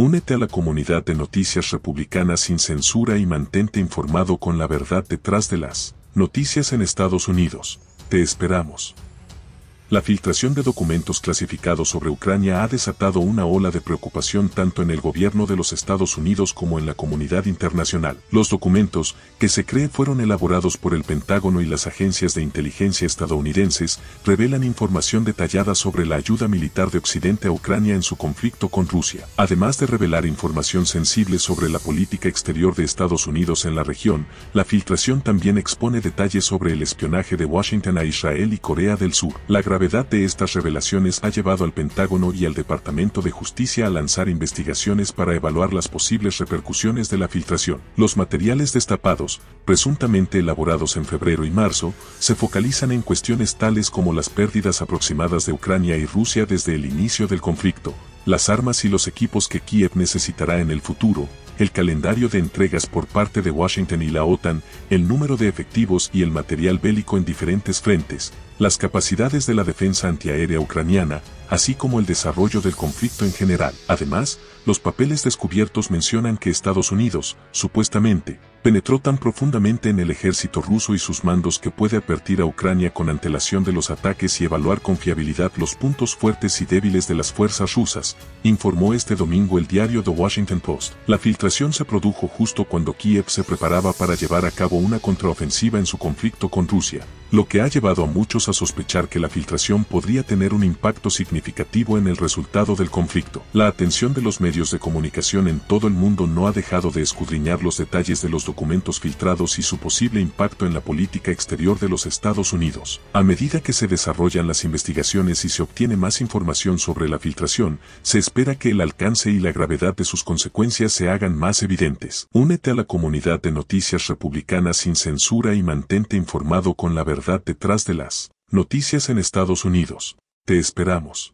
Únete a la comunidad de noticias republicanas sin censura y mantente informado con la verdad detrás de las noticias en Estados Unidos. Te esperamos. La filtración de documentos clasificados sobre Ucrania ha desatado una ola de preocupación tanto en el gobierno de los Estados Unidos como en la comunidad internacional. Los documentos, que se cree fueron elaborados por el Pentágono y las agencias de inteligencia estadounidenses, revelan información detallada sobre la ayuda militar de Occidente a Ucrania en su conflicto con Rusia, además de revelar información sensible sobre la política exterior de Estados Unidos en la región, la filtración también expone detalles sobre el espionaje de Washington a Israel y Corea del Sur. La gravedad de estas revelaciones ha llevado al Pentágono y al Departamento de Justicia a lanzar investigaciones para evaluar las posibles repercusiones de la filtración. Los materiales destapados, presuntamente elaborados en febrero y marzo, se focalizan en cuestiones tales como las pérdidas aproximadas de Ucrania y Rusia desde el inicio del conflicto, las armas y los equipos que Kiev necesitará en el futuro, el calendario de entregas por parte de Washington y la OTAN, el número de efectivos y el material bélico en diferentes frentes, las capacidades de la defensa antiaérea ucraniana, así como el desarrollo del conflicto en general. Además, los papeles descubiertos mencionan que Estados Unidos, supuestamente, penetró tan profundamente en el ejército ruso y sus mandos que puede advertir a Ucrania con antelación de los ataques y evaluar con fiabilidad los puntos fuertes y débiles de las fuerzas rusas, informó este domingo el diario The Washington Post. La filtración se produjo justo cuando Kiev se preparaba para llevar a cabo una contraofensiva en su conflicto con Rusia, lo que ha llevado a muchos a sospechar que la filtración podría tener un impacto significativo en el resultado del conflicto. La atención de los medios de comunicación en todo el mundo no ha dejado de escudriñar los detalles de los documentos documentos filtrados y su posible impacto en la política exterior de los Estados Unidos. A medida que se desarrollan las investigaciones y se obtiene más información sobre la filtración, se espera que el alcance y la gravedad de sus consecuencias se hagan más evidentes. Únete a la comunidad de noticias republicanas sin censura y mantente informado con la verdad detrás de las noticias en Estados Unidos. Te esperamos.